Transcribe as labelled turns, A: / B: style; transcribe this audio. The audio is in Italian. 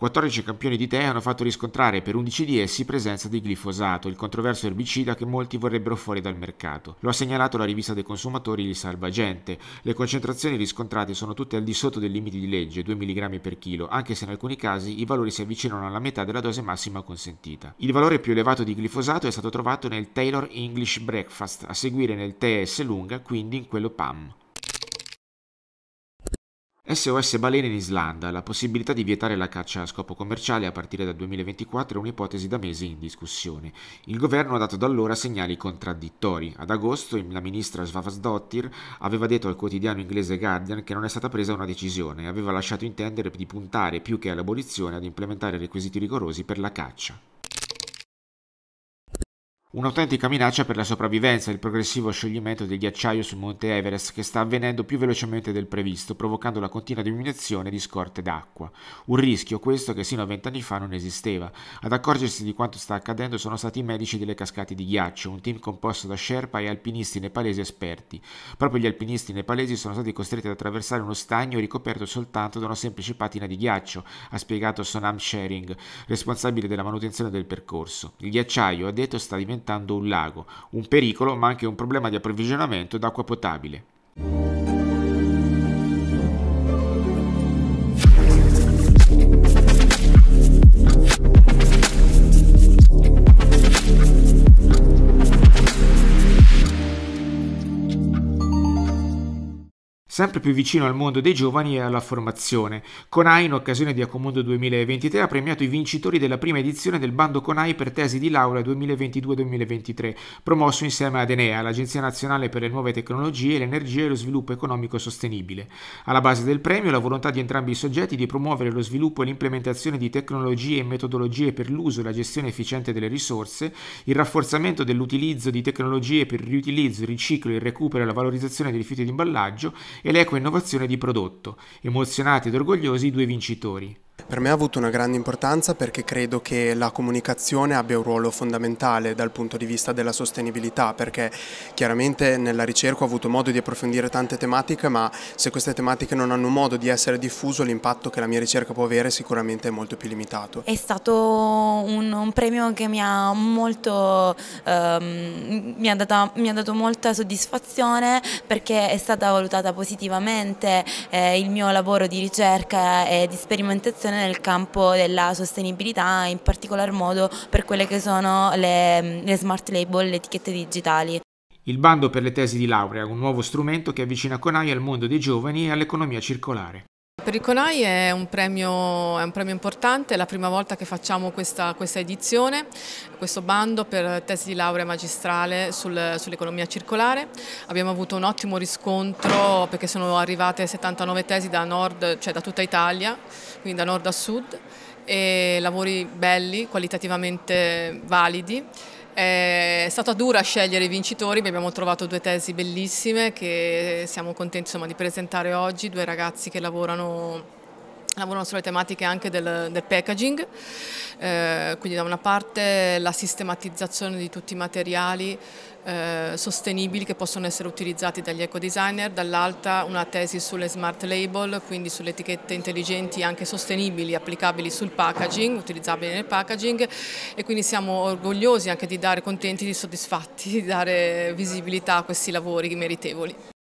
A: 14 campioni di tè hanno fatto riscontrare per 11 di essi presenza di glifosato, il controverso erbicida che molti vorrebbero fuori dal mercato. Lo ha segnalato la rivista dei consumatori Il Salvagente. Le concentrazioni riscontrate sono tutte al di sotto dei limiti di legge, 2 mg per chilo, anche se in alcuni casi i valori si avvicinano alla metà della dose massima consentita. Il valore più elevato di glifosato è stato trovato nel Taylor English Breakfast, a seguire nel tè S lunga, quindi in quello PAM. SOS Balene in Islanda. La possibilità di vietare la caccia a scopo commerciale a partire dal 2024 è un'ipotesi da mesi in discussione. Il governo ha dato da allora segnali contraddittori. Ad agosto la ministra Svavasdottir aveva detto al quotidiano inglese Guardian che non è stata presa una decisione e aveva lasciato intendere di puntare più che all'abolizione ad implementare requisiti rigorosi per la caccia. Un'autentica minaccia per la sopravvivenza e il progressivo scioglimento del ghiacciaio sul monte Everest che sta avvenendo più velocemente del previsto, provocando la continua diminuzione di scorte d'acqua. Un rischio questo che sino a vent'anni fa non esisteva. Ad accorgersi di quanto sta accadendo sono stati i medici delle cascate di ghiaccio, un team composto da Sherpa e alpinisti nepalesi esperti. Proprio gli alpinisti nepalesi sono stati costretti ad attraversare uno stagno ricoperto soltanto da una semplice patina di ghiaccio, ha spiegato Sonam Shering, responsabile della manutenzione del percorso. Il ghiacciaio, ha detto, sta diventando diventando un lago, un pericolo ma anche un problema di approvvigionamento d'acqua potabile. sempre più vicino al mondo dei giovani e alla formazione. Conai, in occasione di Acomondo 2023, ha premiato i vincitori della prima edizione del bando Conai per tesi di laurea 2022-2023, promosso insieme ad Enea, l'Agenzia Nazionale per le Nuove Tecnologie, l'Energia e lo Sviluppo Economico Sostenibile. Alla base del premio la volontà di entrambi i soggetti di promuovere lo sviluppo e l'implementazione di tecnologie e metodologie per l'uso e la gestione efficiente delle risorse, il rafforzamento dell'utilizzo di tecnologie per il riutilizzo, il riciclo, il recupero e la valorizzazione dei rifiuti di imballaggio e l'equa innovazione di prodotto, emozionati ed orgogliosi i due vincitori. Per me ha avuto una grande importanza perché credo che la comunicazione abbia un ruolo fondamentale dal punto di vista della sostenibilità perché chiaramente nella ricerca ho avuto modo di approfondire tante tematiche ma se queste tematiche non hanno modo di essere diffuso l'impatto che la mia ricerca può avere sicuramente è molto più limitato. È
B: stato un, un premio che mi ha molto ehm, mi, ha data, mi, ha dato molta soddisfazione perché è stata valutata positivamente eh, il mio lavoro di ricerca e di sperimentazione nel campo della sostenibilità, in particolar modo per quelle che sono le, le smart label, le etichette digitali.
A: Il bando per le tesi di laurea, un nuovo strumento che avvicina Conai al mondo dei giovani e all'economia circolare.
B: Per il CONAI
C: è un, premio, è un premio, importante, è la prima volta che facciamo questa, questa edizione, questo bando per tesi di laurea magistrale sul, sull'economia circolare. Abbiamo avuto un ottimo riscontro perché sono arrivate 79 tesi da, nord, cioè da tutta Italia, quindi da nord a sud, e lavori belli, qualitativamente validi eh, è stata dura scegliere i vincitori, abbiamo trovato due tesi bellissime che siamo contenti insomma, di presentare oggi, due ragazzi che lavorano lavorano sulle tematiche anche del, del packaging, eh, quindi da una parte la sistematizzazione di tutti i materiali eh, sostenibili che possono essere utilizzati dagli eco designer, dall'altra una tesi sulle smart label, quindi sulle etichette intelligenti anche sostenibili, applicabili sul packaging, utilizzabili nel packaging e quindi siamo orgogliosi anche di dare contenti, di soddisfatti, di dare visibilità a questi lavori meritevoli.